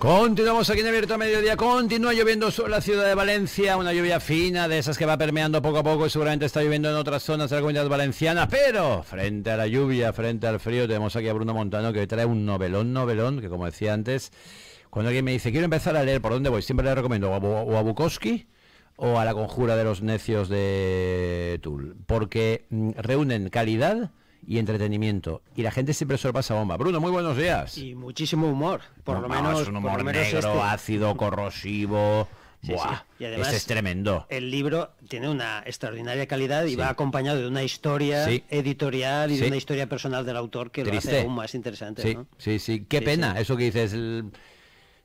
Continuamos aquí en Abierto a Mediodía. Continúa lloviendo sobre la ciudad de Valencia. Una lluvia fina de esas que va permeando poco a poco y seguramente está lloviendo en otras zonas de la comunidad valenciana. Pero frente a la lluvia, frente al frío, tenemos aquí a Bruno Montano que trae un novelón, novelón, que como decía antes, cuando alguien me dice quiero empezar a leer, ¿por dónde voy? Siempre le recomiendo o a Bukowski o a La Conjura de los Necios de Tul. Porque mm, reúnen calidad y entretenimiento. Y la gente siempre se lo pasa bomba. Bruno, muy buenos días. Y muchísimo humor, por lo menos. Un humor negro, este. ácido, corrosivo. Buah, Y este además, es tremendo. El libro tiene una extraordinaria calidad y va acompañado de una historia editorial y de una historia personal del autor que lo hace aún más interesante. Sí, sí, sí. Qué pena eso que dices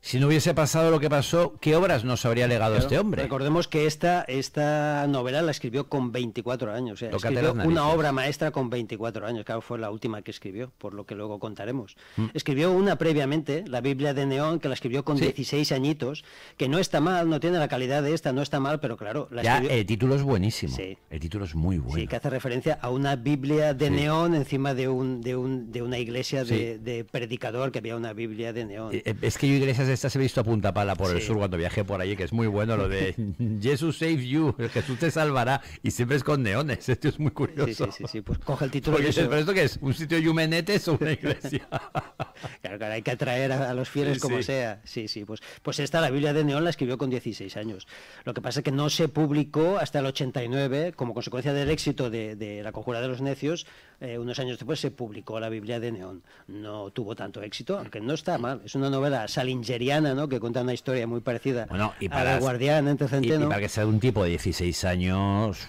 si no hubiese pasado lo que pasó, ¿qué obras nos habría legado este hombre? Recordemos que esta, esta novela la escribió con 24 años. O sea, una obra maestra con 24 años. Claro, fue la última que escribió, por lo que luego contaremos. Mm. Escribió una previamente, la Biblia de Neón, que la escribió con 16 añitos, que no está mal, no tiene la calidad de esta, no está mal, pero claro. La ya, el título es buenísimo. Sí. El título es muy bueno. Sí, que hace referencia a una Biblia de Neón encima de, un, de, un, de una iglesia de, de, predicador que había una Biblia de Neón. Eh, eh, es que yo iglesias se estas he visto a punta pala por el sur cuando viajé por allí, que es muy bueno lo de Jesus save you, Jesús te salvará, y siempre es con neones. Esto es muy curioso. Sí, sí, sí, pues coge el título. Porque, ¿Pero esto qué es? ¿Un sitio de o una iglesia? claro, claro, hay que atraer a, los fieles como sea. Sí, sí, pues, pues esta, la Biblia de Neón, la escribió con 16 años. Lo que pasa es que no se publicó hasta el 89, como consecuencia del éxito de, de La Conjura de los Necios, eh, unos años después se publicó La Biblia de Neón. No tuvo tanto éxito, aunque no está mal. Es una novela salingeriana, ¿no? Que cuenta una historia muy parecida para, a La Guardián, entre Centeno. Y, para que sea un tipo de 16 años,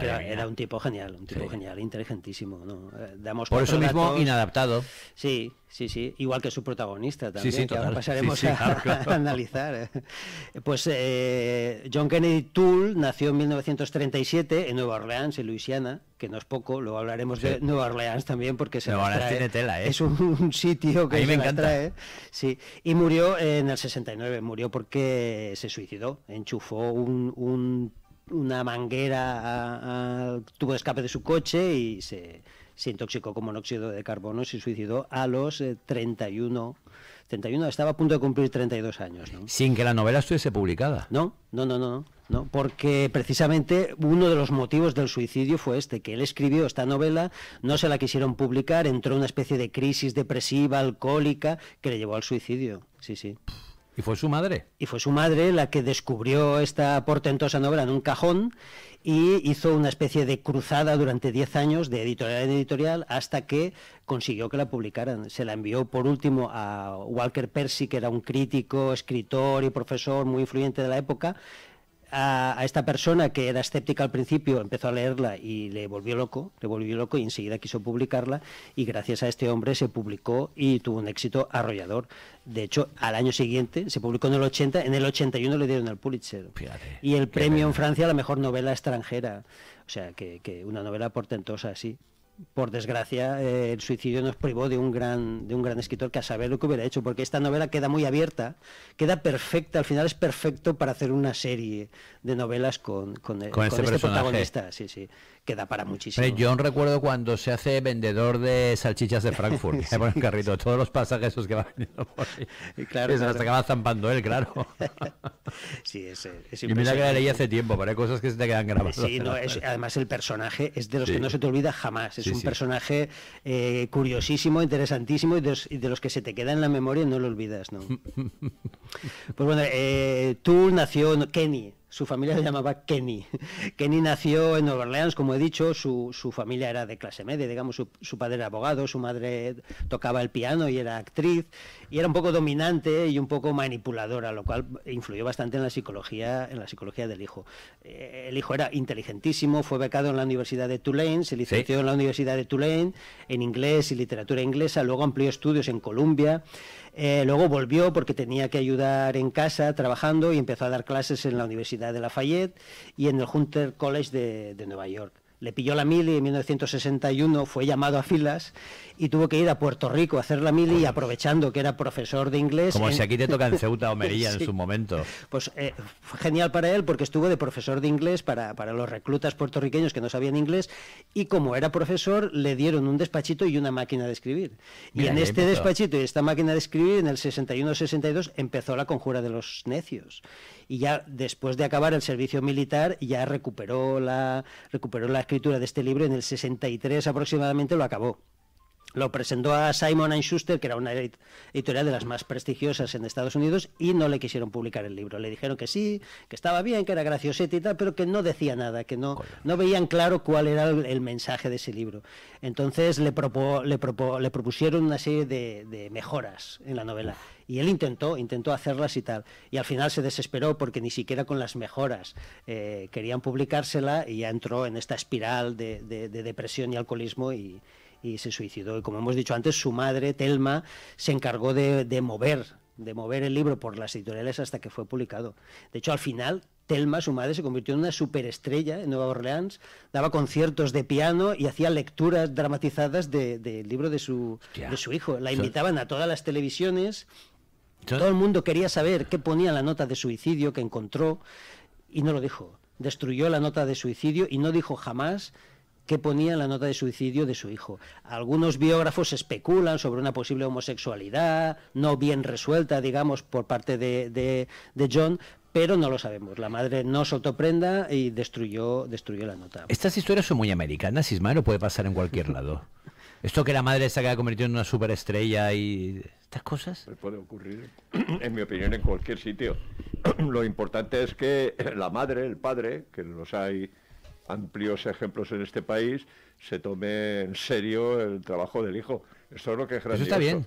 era, un tipo genial, un tipo genial, inteligentísimo, ¿no? Eh, damos Por eso mismo inadaptado. Sí, Sí, sí, igual que su protagonista también, que ahora pasaremos a, analizar. ¿eh? Pues eh, John Kennedy Toole nació en 1937 en Nueva Orleans, en Luisiana, que no es poco, luego hablaremos de Nueva Orleans también porque se Nueva Tiene tela, ¿eh? Es un, sitio que me encanta. eh. sí, y murió en el 69, murió porque se suicidó, enchufó una manguera al tubo de escape de su coche y se se intoxicó con monóxido de carbono y se suicidó a los 31, eh, 31, estaba a punto de cumplir 32 años. Sin que la novela estuviese publicada. No, no, no, no, no, porque precisamente uno de los motivos del suicidio fue este, que él escribió esta novela, no se la quisieron publicar, entró una especie de crisis depresiva, alcohólica, que le llevó al suicidio. Sí, sí. ¿Y fue su madre? Y fue su madre la que descubrió esta portentosa novela en un cajón y hizo una especie de cruzada durante 10 años de editorial en editorial hasta que consiguió que la publicaran. Se la envió por último a Walker Percy, que era un crítico, escritor y profesor muy influyente de la época, a, esta persona que era escéptica al principio, empezó a leerla y le volvió loco, le volvió loco y enseguida quiso publicarla y gracias a este hombre se publicó y tuvo un éxito arrollador. De hecho, al año siguiente se publicó en el 80, en el 81 le dieron el Pulitzer y el premio en Francia a la mejor novela extranjera. O sea, que, que una novela portentosa así por desgracia, eh, el suicidio nos privó de un, gran, de un gran escritor que a saber lo que hubiera hecho, porque esta novela queda muy abierta, queda perfecta, al final es perfecto para hacer una serie de novelas con, con, eh, este, este protagonista. Sí, sí queda para muchísimo. yo recuerdo cuando se hace vendedor de salchichas de Frankfurt, se carrito, todos los pasajes esos que va vendiendo por ahí. Claro, se nos acaba zampando él, claro. sí, eh, es, Y mira que la leí hace tiempo, pero hay cosas que se te quedan grabadas. Sí, no, además el personaje es de los que no se te olvida jamás, es un personaje eh, curiosísimo, interesantísimo y de, los, que se te queda en la memoria y no lo olvidas, ¿no? pues bueno, eh, tú nació Kenny, su familia se llamaba Kenny. Kenny nació en Nueva Orleans, como he dicho, su, su familia era de clase media, digamos, su, su, padre era abogado, su madre tocaba el piano y era actriz, y era un poco dominante y un poco manipuladora, lo cual influyó bastante en la psicología, en la psicología del hijo. Eh, el hijo era inteligentísimo, fue becado en la Universidad de Tulane, se licenció en la Universidad de Tulane en inglés y literatura inglesa, luego amplió estudios en Columbia, eh, luego volvió porque tenía que ayudar en casa trabajando y empezó a dar clases en la Universidad de Lafayette y en el Hunter College de Nueva York le pilló la mili en 1961, fue llamado a filas y tuvo que ir a Puerto Rico a hacer la mili y aprovechando que era profesor de inglés. Como si aquí te toca en Ceuta o Merilla en su momento. Pues eh, fue genial para él porque estuvo de profesor de inglés para, para los reclutas puertorriqueños que no sabían inglés y como era profesor le dieron un despachito y una máquina de escribir. y en este despachito y esta máquina de escribir en el 61-62 empezó la conjura de los necios y ya después de acabar el servicio militar ya recuperó la, recuperó la escritura de este libro en el 63 aproximadamente lo acabó lo presentó a Simon Schuster, que era una editorial de las más prestigiosas en Estados Unidos, y no le quisieron publicar el libro. Le dijeron que sí, que estaba bien, que era gracioso y tal, pero que no decía nada, que no, no veían claro cuál era el, mensaje de ese libro. Entonces le, propusieron una serie de, mejoras en la novela. Y él intentó, intentó hacerlas y tal. Y al final se desesperó porque ni siquiera con las mejoras eh, querían publicársela y ya entró en esta espiral de, de depresión y alcoholismo y, y se suicidó. Y como hemos dicho antes, su madre, Telma, se encargó de, mover de mover el libro por las editoriales hasta que fue publicado. De hecho, al final, Telma, su madre, se convirtió en una superestrella en Nueva Orleans, daba conciertos de piano y hacía lecturas dramatizadas del libro de su, de su hijo. La invitaban a todas las televisiones. Todo el mundo quería saber qué ponía la nota de suicidio que encontró y no lo dijo. Destruyó la nota de suicidio y no dijo jamás que ponía en la nota de suicidio de su hijo. Algunos biógrafos especulan sobre una posible homosexualidad, no bien resuelta, digamos, por parte de, John, pero no lo sabemos. La madre no soltó prenda y destruyó, destruyó la nota. Estas historias son muy americanas, Ismael, no puede pasar en cualquier lado. Esto que la madre se haya convertido en una superestrella y estas cosas. Pues puede ocurrir, en mi opinión, en cualquier sitio. Lo importante es que la madre, el padre, que los hay amplios ejemplos en este país, se tome en serio el trabajo del hijo. Eso es lo que es grandioso. está bien.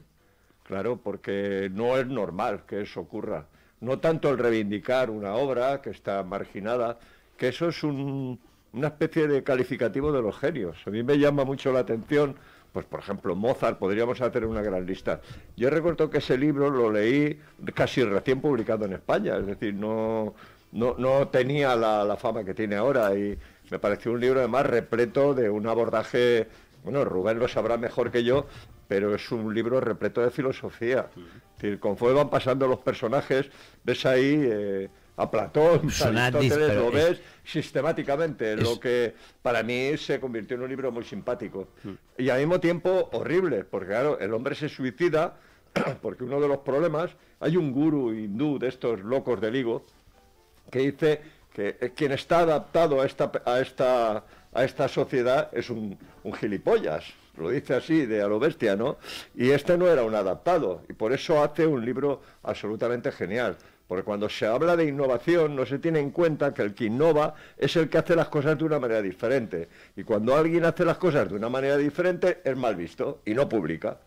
Claro, porque no es normal que eso ocurra. No tanto el reivindicar una obra que está marginada, que eso es un, una especie de calificativo de los genios. A mí me llama mucho la atención, pues por ejemplo, Mozart, podríamos hacer una gran lista. Yo recuerdo que ese libro lo leí casi recién publicado en España, es decir, no, no, tenía la, la fama que tiene ahora y me pareció un libro además repleto de un abordaje, bueno, Rubén lo sabrá mejor que yo, pero es un libro repleto de filosofía. Es decir, conforme van pasando los personajes, ves ahí... Eh, a Platón, a Aristóteles, lo ves sistemáticamente, lo que para mí se convirtió en un libro muy simpático. Y al mismo tiempo horrible, porque claro, el hombre se suicida porque uno de los problemas, hay un gurú hindú de estos locos del higo que dice que eh, quien está adaptado a esta, a esta, sociedad es un, gilipollas, lo dice así, de a lo bestia, ¿no? Y este no era un adaptado, y por eso hace un libro absolutamente genial. Porque cuando se habla de innovación no se tiene en cuenta que el que innova es el que hace las cosas de una manera diferente. Y cuando alguien hace las cosas de una manera diferente es mal visto y no publica.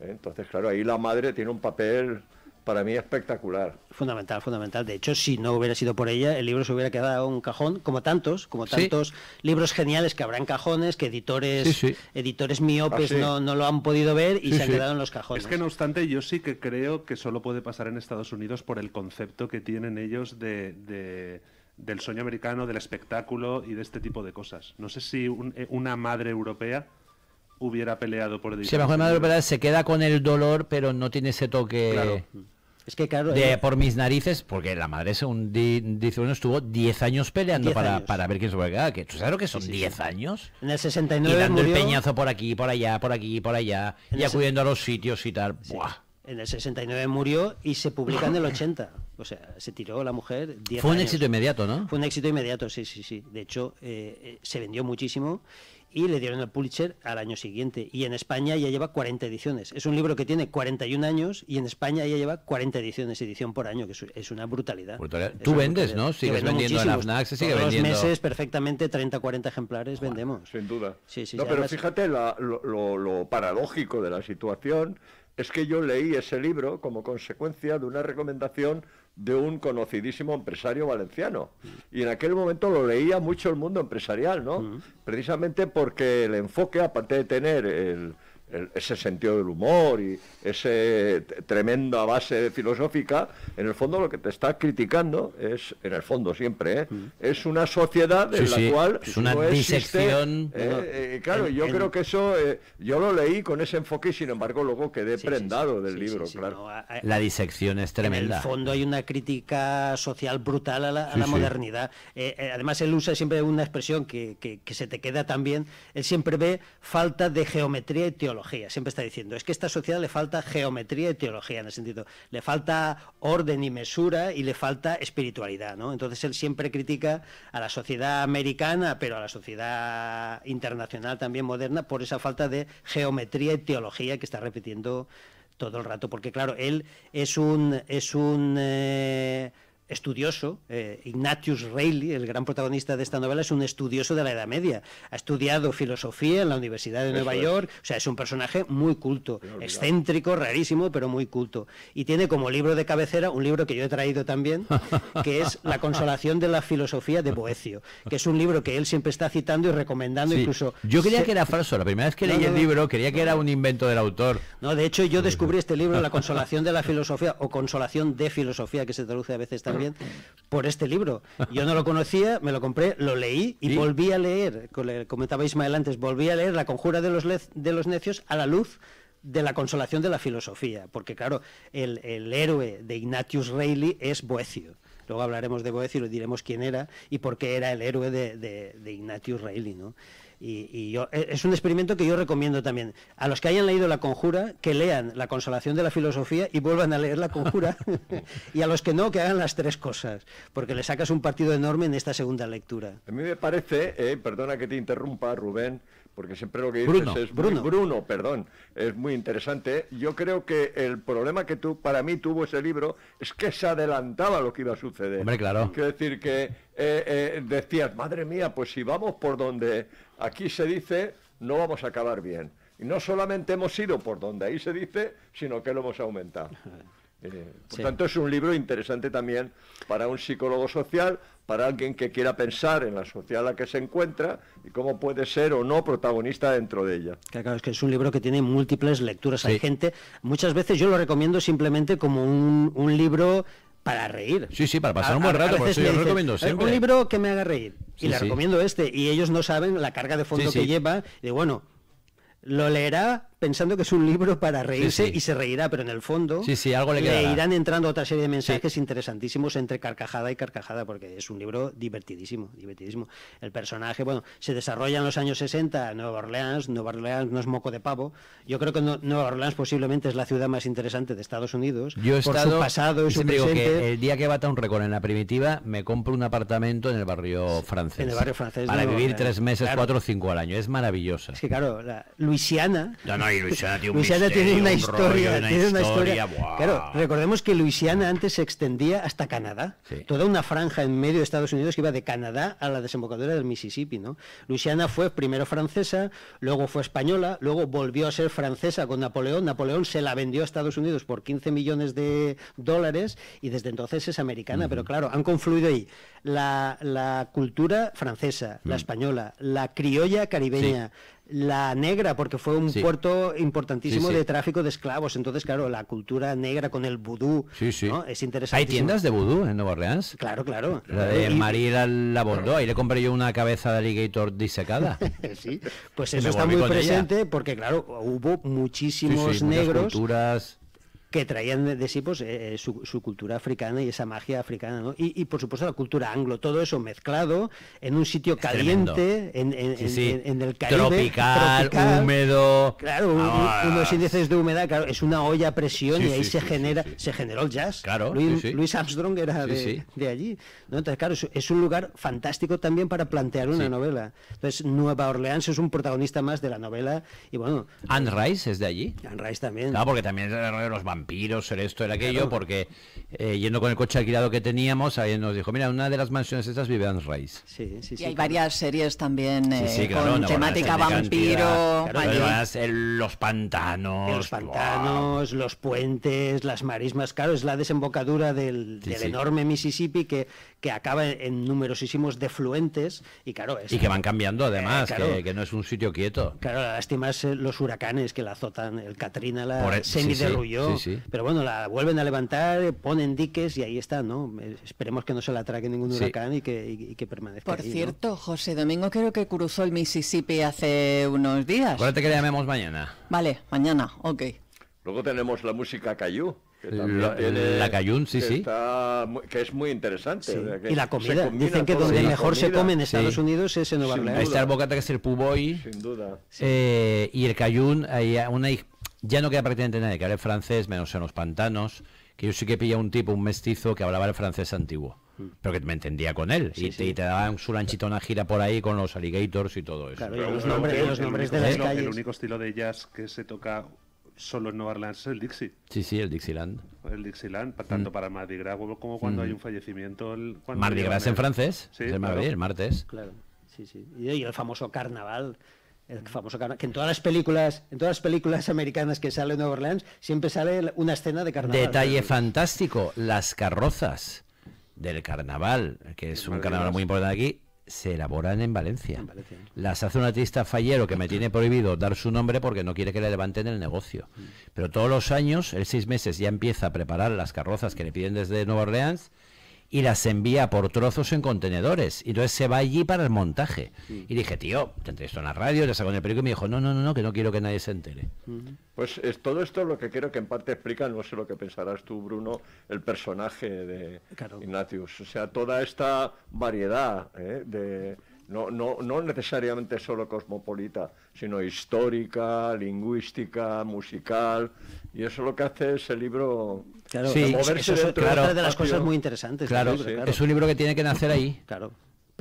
¿Eh? Entonces, claro, ahí la madre tiene un papel para mí espectacular. Fundamental, fundamental. De hecho, si no hubiera sido por ella, el libro se hubiera quedado en un cajón, como tantos, como tantos libros geniales que habrán cajones, que editores, editores miopes ah, no, no, lo han podido ver y se han quedado en los cajones. Es que no obstante, yo sí que creo que solo puede pasar en Estados Unidos por el concepto que tienen ellos de, del sueño americano, del espectáculo y de este tipo de cosas. No sé si eh, una madre europea hubiera peleado por Sí, mejor de se queda con el dolor, pero no tiene ese toque. Es que claro, de, eh, por mis narices, porque la madre según dice uno estuvo 10 años peleando para, para, ver quién se va quedar. Que, ¿Tú sabes lo que son 10 años? En el 69 y dando el peñazo por aquí, por allá, por aquí, por allá, y acudiendo a los sitios y tal. En el 69 murió y se publica en el 80. O sea, se tiró la mujer Fue un éxito inmediato, ¿no? Fue un éxito inmediato, sí, sí, sí. De hecho, eh, eh, se vendió muchísimo y le dieron el Pulitzer al año siguiente. Y en España ya lleva 40 ediciones. Es un libro que tiene 41 años y en España ya lleva 40 ediciones, edición por año, que es una brutalidad. Tú vendes, ¿no? Sigues vendiendo en sigue vendiendo. los meses perfectamente 30, 40 ejemplares vendemos. Sin duda. Sí, sí, no, pero fíjate lo paradójico de la situación es que yo leí ese libro como consecuencia de una recomendación de un conocidísimo empresario valenciano. Y en aquel momento lo leía mucho el mundo empresarial, ¿no? Precisamente porque el enfoque, aparte de tener el, ese sentido del humor y ese tremenda base filosófica, en el fondo lo que te está criticando es, en el fondo siempre, ¿eh? mm. es una sociedad en la cual es una disección. Eh, eh, claro, yo creo que eso, yo lo leí con ese enfoque y sin embargo luego quedé prendado del libro, claro. la disección es tremenda. En el fondo hay una crítica social brutal a la, modernidad. además él usa siempre una expresión que, que, que se te queda también, él siempre ve falta de geometría y teología Siempre está diciendo, es que a esta sociedad le falta geometría y teología, en el sentido, le falta orden y mesura y le falta espiritualidad, ¿no? Entonces él siempre critica a la sociedad americana, pero a la sociedad internacional también moderna, por esa falta de geometría y teología que está repitiendo todo el rato. Porque claro, él es un... Es un eh, estudioso, eh, Ignatius Reilly, el gran protagonista de esta novela, es un estudioso de la Edad Media. Ha estudiado filosofía en la Universidad de Nueva York, o sea, es un personaje muy culto, excéntrico, rarísimo, pero muy culto. Y tiene como libro de cabecera un libro que yo he traído también, que es La consolación de la filosofía de Boecio, que es un libro que él siempre está citando y recomendando incluso. Yo creía que era falso, la primera vez que leí el libro creía que era un invento del autor. No, de hecho yo descubrí este libro, La consolación de la filosofía o consolación de filosofía, que se traduce a veces también por este libro. Yo no lo conocía, me lo compré, lo leí y volví a leer, comentaba Ismael antes, volví a leer La conjura de los, de los necios a la luz de la consolación de la filosofía, porque claro, el, héroe de Ignatius Reilly es Boecio. Luego hablaremos de Boecio y diremos quién era y por qué era el héroe de, de Ignatius Reilly, ¿no? Y, yo, e, es un experimento que yo recomiendo también. A los que hayan leído La Conjura, que lean La Consolación de la Filosofía y vuelvan a leer La Conjura. y a los que no, que hagan las tres cosas, porque le sacas un partido enorme en esta segunda lectura. A mí me parece, eh, perdona que te interrumpa, Rubén, porque siempre lo que dices Bruno, es Bruno. perdón, es muy interesante. Yo creo que el problema que tú, para mí tuvo ese libro es que se adelantaba lo que iba a suceder. Hombre, claro. Quiero decir que eh, eh, decías, madre mía, pues si vamos por donde aquí se dice, no vamos a acabar bien. Y no solamente hemos ido por donde ahí se dice, sino que lo hemos aumentado. Eh, por tanto, es un libro interesante también para un psicólogo social, para alguien que quiera pensar en la sociedad en la que se encuentra y cómo puede ser o no protagonista dentro de ella. Claro, es que es un libro que tiene múltiples lecturas. Hay gente, muchas veces yo lo recomiendo simplemente como un, libro para reír. Sí, sí, para pasar un buen rato, yo recomiendo eh, siempre. Un libro que me haga reír. y le recomiendo este. Y ellos no saben la carga de fondo que lleva. Y bueno, lo leerá pensando que es un libro para reírse y se reirá, pero en el fondo le, irán entrando otra serie de mensajes interesantísimos entre carcajada y carcajada, porque es un libro divertidísimo, divertidísimo. El personaje, bueno, se desarrolla en los años 60, Nueva Orleans, Nueva Orleans no es moco de pavo. Yo creo que Nueva Orleans posiblemente es la ciudad más interesante de Estados Unidos. Yo he estado, su pasado y Digo que el día que bata un récord en la primitiva, me compro un apartamento en el barrio francés. En el barrio francés. Para vivir tres meses, cuatro o cinco al año. Es maravillosa. Es que claro, la Luisiana. Luisiana tiene, una historia. historia. Claro, recordemos que Luisiana antes se extendía hasta Canadá. Toda una franja en medio de Estados Unidos que iba de Canadá a la desembocadura del Mississippi. ¿no? Luisiana fue primero francesa, luego fue española, luego volvió a ser francesa con Napoleón. Napoleón se la vendió a Estados Unidos por 15 millones de dólares y desde entonces es americana. Pero claro, han confluido ahí la, cultura francesa, la mm. española, la criolla caribeña la negra, porque fue un puerto importantísimo de tráfico de esclavos. Entonces, claro, la cultura negra con el vudú es interesante. ¿Hay tiendas de vudú en Nueva Orleans? Claro, claro. La de María la ahí le compré yo una cabeza de alligator disecada. sí, pues eso está muy presente porque, claro, hubo muchísimos negros. culturas que traían de, sí pues, eh, eh, su, cultura africana y esa magia africana, ¿no? Y, y, por supuesto la cultura anglo, todo eso mezclado en un sitio caliente, en, el Caribe. Tropical, húmedo. Claro, ah. unos índices de humedad, claro, es una olla a presión y ahí se genera, se generó el jazz. Claro, Luis, Armstrong era de, de, allí. Entonces, claro, es, un lugar fantástico también para plantear una novela. Entonces, Nueva Orleans es un protagonista más de la novela y bueno. Anne Rice es de allí. Anne Rice también. Claro, porque también es de los vampiros vampiros, era esto, era aquello, porque eh, yendo con el coche alquilado que teníamos, alguien nos dijo, mira, una de las mansiones estas vive Anne Sí, sí, y hay varias series también eh, con temática vampiro. Además, los pantanos. Los pantanos, los puentes, las marismas. Claro, es la desembocadura del, del enorme Mississippi que que acaba en numerosísimos defluentes y claro y que van cambiando eh, además que, no es un sitio quieto claro la lástima eh, los huracanes que la azotan el Katrina la e-, derrulló pero bueno la vuelven a levantar eh, ponen diques y ahí está no esperemos que no se la atraque ningún huracán y que, y, permanezca Por cierto José Domingo creo que cruzó el Mississippi hace unos días acuérdate que le llamemos mañana vale mañana ok Luego tenemos la música cayú. Que la, tiene, cayún, sí, sí. que es muy interesante. y la comida. Dicen que donde mejor se come en Estados Unidos es en Nueva Orleans. está el bocata que es el puboy. Sin duda. Eh, y el cayún, una, ya no queda prácticamente nadie que hable francés, menos en los pantanos. Que yo sí que pilla un tipo, un mestizo, que hablaba el francés antiguo mm. pero que me entendía con él y, te, daba daban su lanchito una gira por ahí con los alligators y todo eso. los, nombres, los nombres de las calles. El único estilo de jazz que se toca Solo en Nueva Orleans es el Dixie. Sí, sí, el Dixieland. El Dixieland, tanto mm. para Mardi Gras como cuando mm. hay un fallecimiento. Mardi Gras en francés, el, martes. Claro, sí, sí. Y, el famoso carnaval el famoso que en todas las películas en todas las películas americanas que sale en Nueva Orleans siempre sale una escena de carnaval detalle fantástico las carrozas del carnaval que es un carnaval muy importante aquí se elaboran en Valencia. Las hace un artista fallero que me tiene prohibido dar su nombre porque no quiere que le levanten el negocio. Mm. Pero todos los años, el seis meses, ya empieza a preparar las carrozas que le piden desde Nueva Orleans y las envía por trozos en contenedores. Y entonces se va allí para el montaje. Mm. Y dije, tío, te esto en la radio, te saco en el periódico y me dijo, no, no, no, no, que no quiero que nadie se entere. Mm. Pues es todo esto lo que quiero que en parte explica, no sé lo que pensarás tú, Bruno, el personaje de Ignatius. O sea, toda esta variedad ¿eh? de no, no, no necesariamente solo cosmopolita, sino histórica, lingüística, musical, y eso lo que hace ese libro claro, eso es, de las cosas muy interesantes. claro, es un libro que tiene que nacer ahí. Claro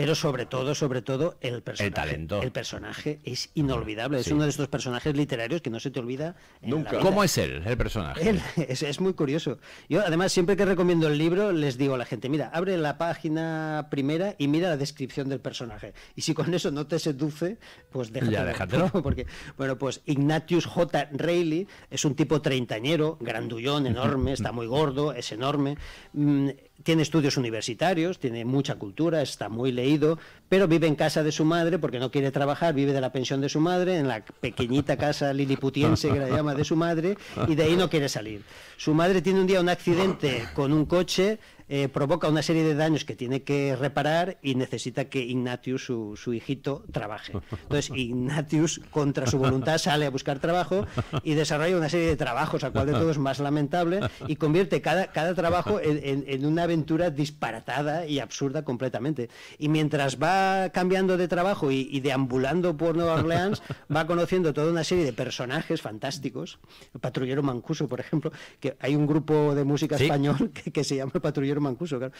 pero sobre todo, sobre todo, el personaje. El talento. El personaje es inolvidable. Es uno de estos personajes literarios que no se te olvida. Nunca. ¿Cómo es él, el personaje? es, muy curioso. Yo, además, siempre que recomiendo el libro, les digo a la gente: mira, abre la página primera y mira la descripción del personaje. Y si con eso no te seduce, pues déjate. Ya, Porque, bueno, pues Ignatius J. Reilly es un tipo treintañero, grandullón, enorme, está muy gordo, es enorme. Mm, tiene estudios universitarios, tiene mucha cultura, está muy leído, pero vive en casa de su madre porque no quiere trabajar, vive de la pensión de su madre, en la pequeñita casa liliputiense que la llama de su madre, y de ahí no quiere salir. Su madre tiene un día un accidente con un coche, eh, provoca una serie de daños que tiene que reparar y necesita que Ignatius, su, su hijito, trabaje. Entonces Ignatius, contra su voluntad, sale a buscar trabajo y desarrolla una serie de trabajos, a cual de todos más lamentable, y convierte cada, cada trabajo en, en, una aventura disparatada y absurda completamente. Y mientras va cambiando de trabajo y, deambulando por Nueva Orleans, va conociendo toda una serie de personajes fantásticos. El patrullero Mancuso, por ejemplo, que hay un grupo de música español que, que se llama Patrullero Mancuso, claro,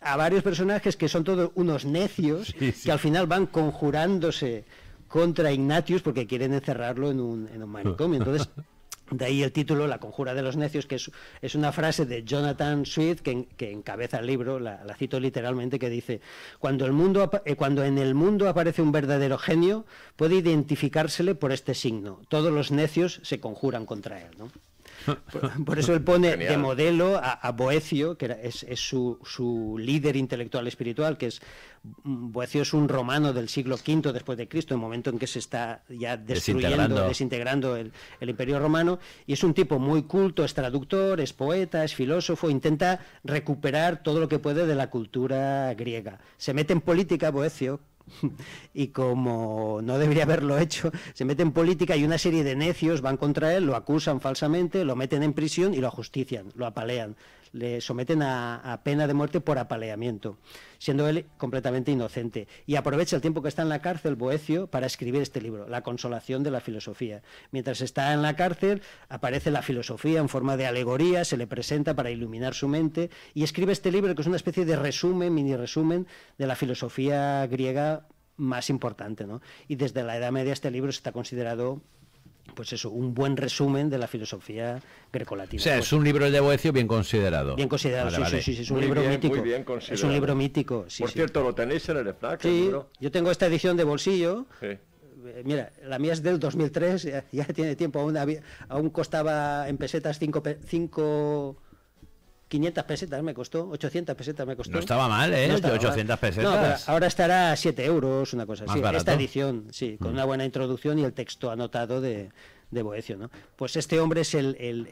a varios personajes que son todos unos necios que al final van conjurándose contra Ignatius porque quieren encerrarlo en un, manicomio. Entonces, de ahí el título, La conjura de los necios, que es, una frase de Jonathan Swift que, encabeza el libro, la, cito literalmente, que dice, cuando, el mundo, eh, cuando en el mundo aparece un verdadero genio, puede identificársele por este signo. Todos los necios se conjuran contra él. Por, eso él pone de modelo a, Boecio, que es, su, líder intelectual espiritual, que es mm, Boecio es un romano del siglo V después de Cristo, el momento en que se está ya destruyendo, desintegrando, el, el, imperio romano, y es un tipo muy culto, es traductor, es poeta, es filósofo, intenta recuperar todo lo que puede de la cultura griega. Se mete en política Boecio, y como no debería haberlo hecho, se mete en política y una serie de necios van contra él, lo acusan falsamente, lo meten en prisión y lo ajustician, lo apalean le someten a, pena de muerte por apaleamiento, siendo él completamente inocente. Y aprovecha el tiempo que está en la cárcel Boecio para escribir este libro, La consolación de la filosofía. Mientras está en la cárcel, aparece la filosofía en forma de alegoría, se le presenta para iluminar su mente y escribe este libro que es una especie de resumen, mini resumen de la filosofía griega más importante. ¿no? Y desde la Edad Media este libro está considerado pues eso, un buen resumen de la filosofía grecolatina. O sea, pues es un libro de Boecio bien considerado. Bien considerado, sí, sí, sí, es un libro mítico. Es un libro mítico. Sí, Por cierto, lo tenéis en el eflax. Sí, yo tengo esta edición de bolsillo. Eh, mira, la mía es del 2003, ya, tiene tiempo, aún, costaba en pesetas cinco, cinco 500 pesetas me costó, 800 pesetas me costó. No estaba mal, ¿eh? 800 pesetas. ahora estará a 7 euros, una cosa así. Esta edición, sí, con mm. una buena introducción y el texto anotado de, de Boecio. ¿no? Pues este hombre es el, el,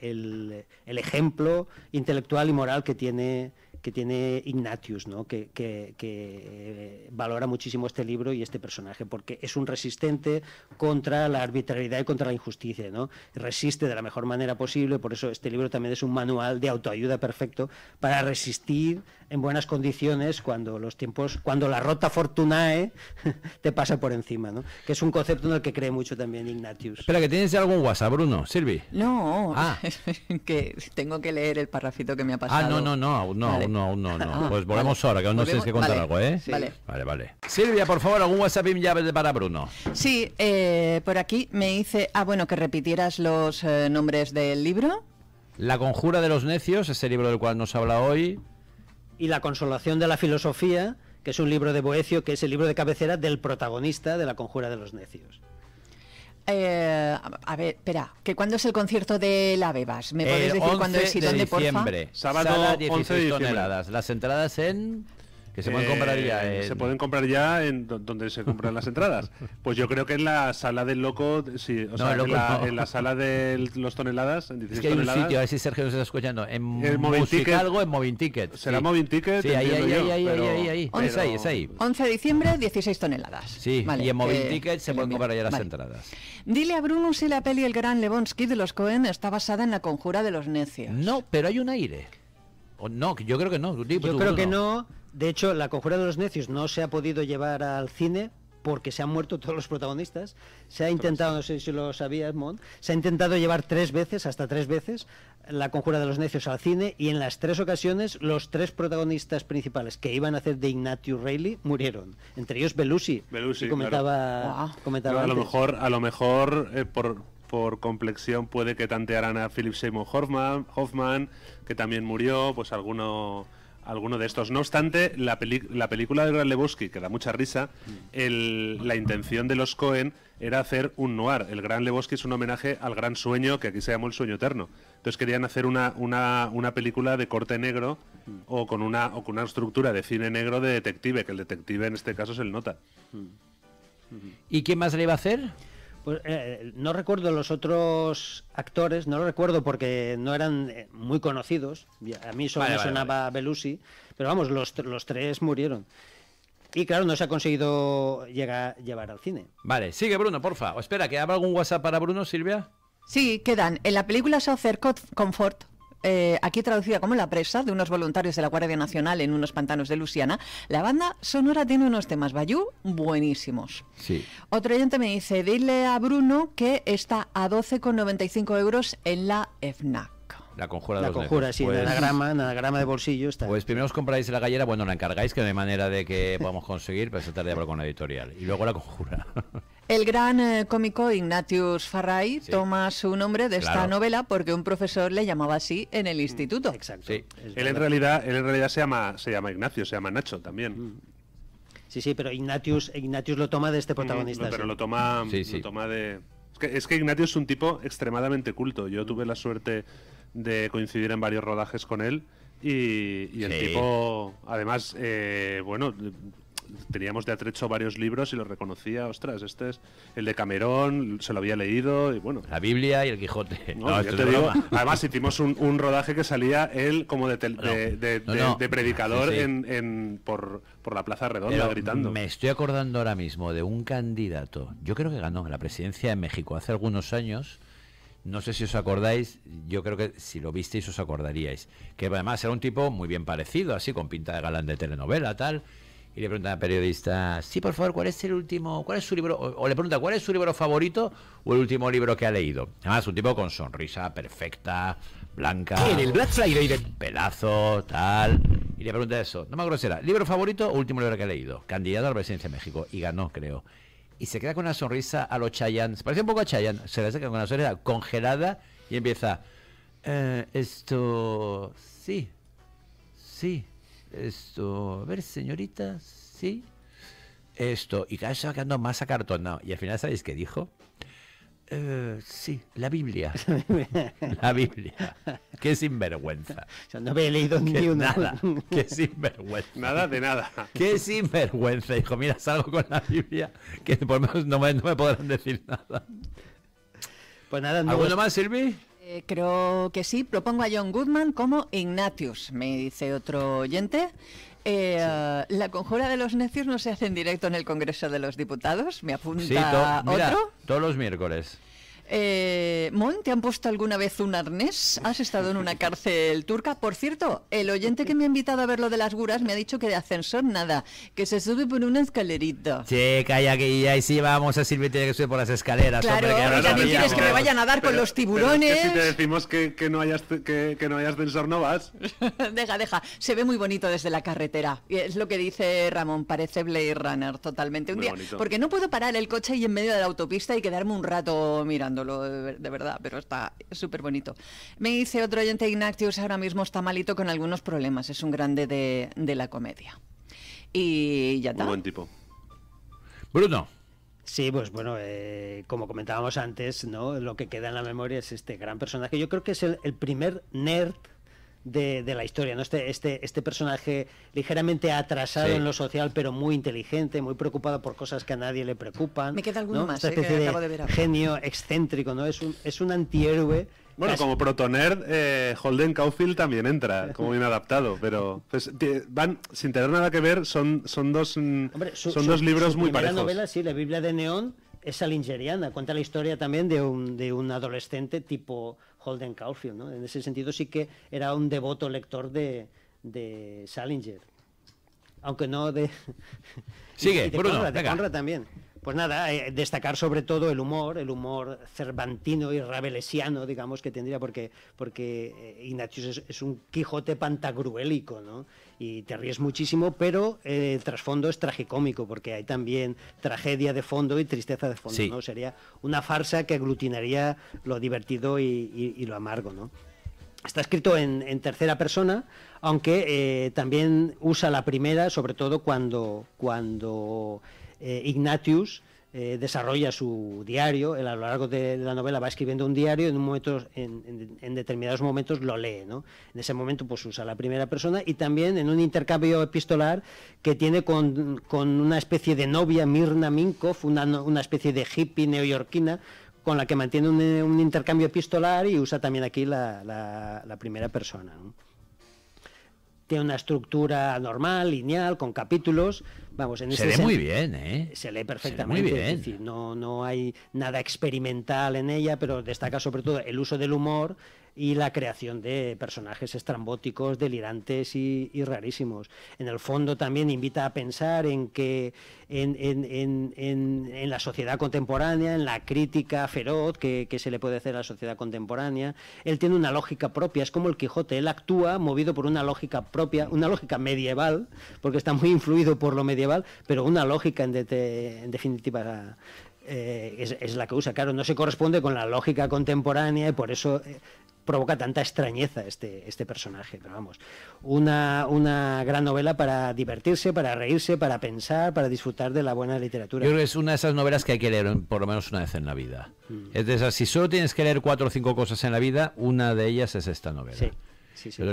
el, el, ejemplo intelectual y moral que tiene que tiene Ignatius, ¿no? que, eh, valora muchísimo este libro y este personaje, porque es un resistente contra la arbitrariedad y contra la injusticia. ¿no? Resiste de la mejor manera posible, por eso este libro también es un manual de autoayuda perfecto para resistir en buenas condiciones cuando los tiempos, cuando la rota fortunae te pasa por encima, ¿no? Que es un concepto en el que cree mucho también Ignatius. Espera, que tienes algún WhatsApp, Bruno, Silvi. No, ah. que tengo que leer el parrafito que me ha pasado. Ah, no, no, no, no, no, no, ah, no. pues volvemos ahora, que aún nos tienes que contar algo, ¿eh? Vale. Vale, Silvia, por favor, algún WhatsApp para Bruno. Sí, eh, por aquí me dice, ah, bueno, que repitieras los eh, nombres del libro. La conjura de los necios, ese libro del cual nos habla hoy, y La Consolación de la Filosofía, que es un libro de Boecio, que es el libro de cabecera del protagonista de La Conjura de los Necios. Eh, a ver, espera, que cuándo es el concierto de La Bebas? ¿Me puedes decir cuándo es y dónde, por Sábado de diciembre. toneladas. Las entradas en que se pueden comprar ya. Eh, se pueden comprar ya en donde se compran las entradas. Pues yo creo que en la sala del loco, sí, o sea, en, la, sala de los toneladas. En 16 es que hay un sitio, a ver si Sergio nos está escuchando. En el Ticket. Algo en Movinticket. Ticket. Será sí. Ticket. Sí, ahí, ahí, ahí, ahí, ahí, ahí, es ahí, es ahí. 11 de diciembre, 16 toneladas. Sí, vale, y en Moving eh, Ticket se pueden comprar ya las entradas. Dile a Bruno si la peli El Gran Lebonsky de los Cohen está basada en la conjura de los necios. No, pero hay un aire. no, yo creo que no. Pues yo creo que no de hecho, La Conjura de los Necios no se ha podido llevar al cine porque se han muerto todos los protagonistas. Se ha intentado, no sé si lo sabías, Edmond, se ha intentado llevar tres veces, hasta tres veces, La Conjura de los Necios al cine y en las tres ocasiones los tres protagonistas principales que iban a hacer de Ignatius Reilly murieron. Entre ellos Belushi, Belushi comentaba, a, lo mejor, a lo mejor eh, por, por complexión puede que tantearan a Philip Seymour Hoffman, Hoffman que también murió, pues alguno alguno de estos. No obstante, la, la película de Gran Lebowski, que da mucha risa, la intención de los Cohen era hacer un noir. El Gran Lebowski es un homenaje al gran sueño, que aquí se llamó El Sueño Eterno. Entonces querían hacer una, película de corte negro o con, una, o con una estructura de cine negro de detective, que el detective en este caso es el nota. ¿Y quién más le iba a hacer? Pues, eh, eh, no recuerdo los otros actores, no lo recuerdo porque no eran eh, muy conocidos. A mí solo me sonaba Belusi. pero vamos, los, tres murieron. Y claro, no se ha conseguido llegar, llevar al cine. Vale, sigue Bruno, porfa. O espera, ¿que haga algún WhatsApp para Bruno, Silvia? Sí, quedan. En la película Southern Comfort eh, aquí traducida como La presa, de unos voluntarios de la Guardia Nacional en unos pantanos de Luisiana, la banda sonora tiene unos temas bayú buenísimos. Sí. Otro oyente me dice, dile a Bruno que está a 12,95 euros en la FNAC. La conjura de la conjura, sí, pues, anagrama, anagrama de bolsillo está. Pues primero os compráis la gallera, bueno, la encargáis, que no hay manera de que podamos conseguir, pero esa tarde hablo con la editorial. Y luego la conjura. El gran eh, cómico Ignatius Farray toma su nombre de esta novela porque un profesor le llamaba así en el mm, instituto. Exacto. Él en realidad, en realidad se llama, se llama Ignacio, se llama Nacho también. Mm. Sí, sí, pero Ignatius, Ignatius lo toma de este mm, protagonista. pero lo toma, toma de. Es que, es Ignatius es un tipo extremadamente culto. Yo tuve la suerte de coincidir en varios rodajes con él. Y, el tipo, además, eh, bueno, teníamos de atrecho varios libros y los reconocía, ostras, este es el de Camerón, se lo había leído y bueno. La Biblia y el Quijote. además hicimos un, rodaje que salía él como de, de, predicador En, por, la Plaza Redonda gritando. Me estoy acordando ahora mismo de un candidato, yo creo que ganó la presidencia de México hace algunos años. No sé si os acordáis, yo creo que si lo visteis os acordaríais. Que además era un tipo muy bien parecido, así, con pinta de galán de telenovela, tal y le pregunta al periodista, sí, por favor, ¿cuál es el último, cuál es su libro? O, le pregunta, ¿cuál es su libro favorito o el último libro que ha leído? Además, un tipo con sonrisa perfecta, blanca. En el Black Friday de pelazo, tal. Y le pregunta eso. No me acuerdo si ¿libro favorito o último libro que ha leído? Candidato a la presidencia de México. Y ganó, creo. Y se queda con una sonrisa a los Chayanne. Se parece un poco a Chayanne. Se le saca con una sonrisa congelada y empieza. Eh, esto. Sí. Sí. Esto, a ver, señorita, sí. Esto, y cada vez se va quedando más acartonado. Y al final, ¿sabéis qué dijo? Eh, sí, la Biblia. la Biblia. Qué sinvergüenza. Yo no había leído ni que una. Nada. Qué sinvergüenza. Nada de nada. Qué sinvergüenza. dijo, mira, salgo con la Biblia que por lo menos no me, no me podrán decir nada. Pues nada, no. ¿Alguno más, Silvi? Eh, creo que sí. Propongo a John Goodman como Ignatius, me dice otro oyente. Eh, la conjura de los necios no se hace en directo en el Congreso de los Diputados, me apunta otro. Todos los miércoles. Eh, Mon, ¿te han puesto alguna vez un arnés? ¿Has estado en una cárcel turca? Por cierto, el oyente que me ha invitado a ver lo de las guras me ha dicho que de ascensor nada, que se sube por una escalerita. Che, calla que ahí sí vamos a Tiene que sube por las escaleras. Claro, hombre, que no que me vayan a nadar con los tiburones. si te decimos que, no hayas que, no hay ascensor, no vas. deja, deja. Se ve muy bonito desde la carretera. Y es lo que dice Ramón, parece Blade Runner totalmente. Un día, porque no puedo parar el coche y en medio de la autopista y quedarme un rato mirando de, verdad, pero está súper bonito. Me dice otro oyente, Ignatius ahora mismo está malito con algunos problemas, es un grande de, de la comedia. Y ya está. Un buen tipo. Bruno. Sí, pues bueno, eh, como comentábamos antes, ¿no? Lo que queda en la memoria es este gran personaje. Yo creo que es el, el primer nerd de, la historia, ¿no? Este, este, este personaje ligeramente atrasado en lo social, pero muy inteligente, muy preocupado por cosas que a nadie le preocupan. Me queda alguno más, eh, de, genio excéntrico, ¿no? Es un, es un antihéroe. Bueno, como protonerd, eh, Holden Caulfield también entra, como bien adaptado, pero pues, van sin tener nada que ver, son, son dos, mm, son dos libros muy parejos. La novela, sí, la Biblia de Neón es salingeriana, cuenta la historia también de un, de un adolescente tipo Holden Caulfield. ¿no? En ese sentido sí que era un devoto lector de, de Salinger. Aunque no de... Sigue, de Bruno, también. Pues nada, eh, destacar sobre todo el humor, el humor cervantino y rabelesiano, digamos, que tendría, porque, porque eh, Ignatius es, un Quijote pantagruélico, ¿no? Y te ríes muchísimo, pero eh, el trasfondo es tragicómico, porque hay también tragedia de fondo y tristeza de fondo, ¿no? Sería una farsa que aglutinaría lo divertido y, lo amargo, ¿no? Está escrito en, tercera persona, aunque también usa la primera, sobre todo cuando, cuando eh, Ignatius eh, desarrolla su diario, a lo largo de la novela va escribiendo un diario, en, un momento, en, determinados momentos lo lee, ¿no? En ese momento pues usa la primera persona y también en un intercambio epistolar que tiene con, una especie de novia, Mirna Minkov, una, especie de hippie neoyorquina, con la que mantiene un, intercambio epistolar y usa también aquí la, primera persona. Tiene una estructura normal, lineal, con capítulos, se lee muy bien, ¿eh? Se lee perfectamente. no, no hay nada experimental en ella, pero destaca sobre todo el uso del humor y la creación de personajes estrambóticos, delirantes y, rarísimos. En el fondo también invita a pensar en que en, la sociedad contemporánea, en la crítica feroz que, que, se le puede hacer a la sociedad contemporánea, él tiene una lógica propia, es como el Quijote, él actúa movido por una lógica propia, una lógica medieval, porque está muy influido por lo medieval pero una lógica en, definitiva eh, es, la que usa. Claro, no se corresponde con la lógica contemporánea y por eso eh, provoca tanta extrañeza este, este personaje. Pero vamos, una, gran novela para divertirse, para reírse, para pensar, para disfrutar de la buena literatura. Yo creo que es una de esas novelas que hay que leer por lo menos una vez en la vida. Mm. Es de esas, si solo tienes que leer cuatro o cinco cosas en la vida, una de ellas es esta novela. Sí, sí,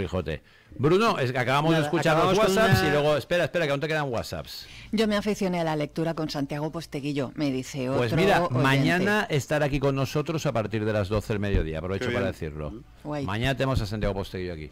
Bruno, acabamos de escuchar los WhatsApps y luego, espera, espera, que aún te quedan WhatsApps. Yo me aficioné a la lectura con Santiago Posteguillo, me dice pues otro Pues mira, mañana estará aquí con nosotros a partir de las 12 del mediodía, aprovecho para decirlo. Mañana tenemos a Santiago Posteguillo aquí.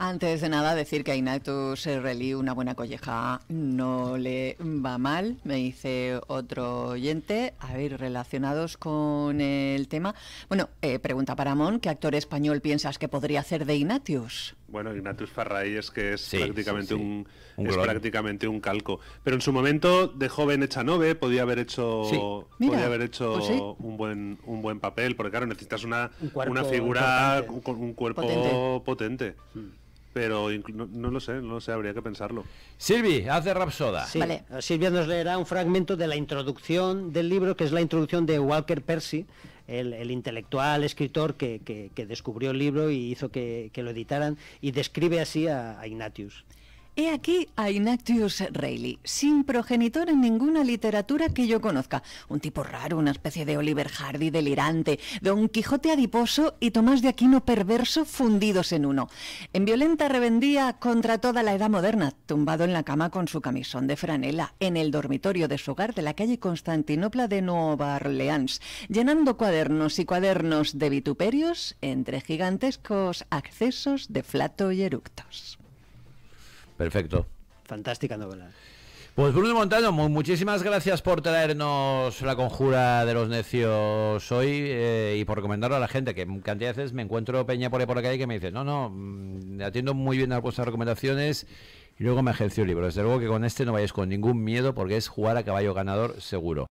Antes de nada, decir que a Inatus Relí una buena colleja no le va mal, me dice otro oyente. A ver, relacionados con el tema. Bueno, eh, pregunta para Mon, ¿qué actor español piensas que podría hacer de Inatius? Bueno, Ignatius es que es, que prácticamente, Un, es prácticamente un calco. Pero en su momento, de joven hecha podía haber hecho, podía haber hecho pues un, buen, un buen papel, porque claro, necesitas una, una figura con un, cuerpo potente. Mm. Pero no, lo sé, no sé, habría que pensarlo. Silvi, haz de Rapsoda. Silvia nos leerá un fragmento de la introducción del libro, que es la introducción de Walker Percy, el, intelectual, escritor que, descubrió el libro y hizo que, lo editaran, y describe así a Ignatius. He aquí a Inactius Reilly, sin progenitor en ninguna literatura que yo conozca. Un tipo raro, una especie de Oliver Hardy delirante, Don Quijote adiposo y Tomás de Aquino perverso fundidos en uno. En violenta revendía contra toda la edad moderna, tumbado en la cama con su camisón de franela, en el dormitorio de su hogar de la calle Constantinopla de Nueva Orleans, llenando cuadernos y cuadernos de vituperios entre gigantescos accesos de flato y eructos. Perfecto. Fantástica novela. Pues Bruno Montano, muchísimas gracias por traernos la conjura de los necios hoy eh, y por recomendarlo a la gente, que cantidad de veces me encuentro peña por ahí por acá, y que me dice, no, no, mm, atiendo muy bien a vuestras recomendaciones y luego me ejerció el libro. Desde luego que con este no vayáis con ningún miedo porque es jugar a caballo ganador seguro.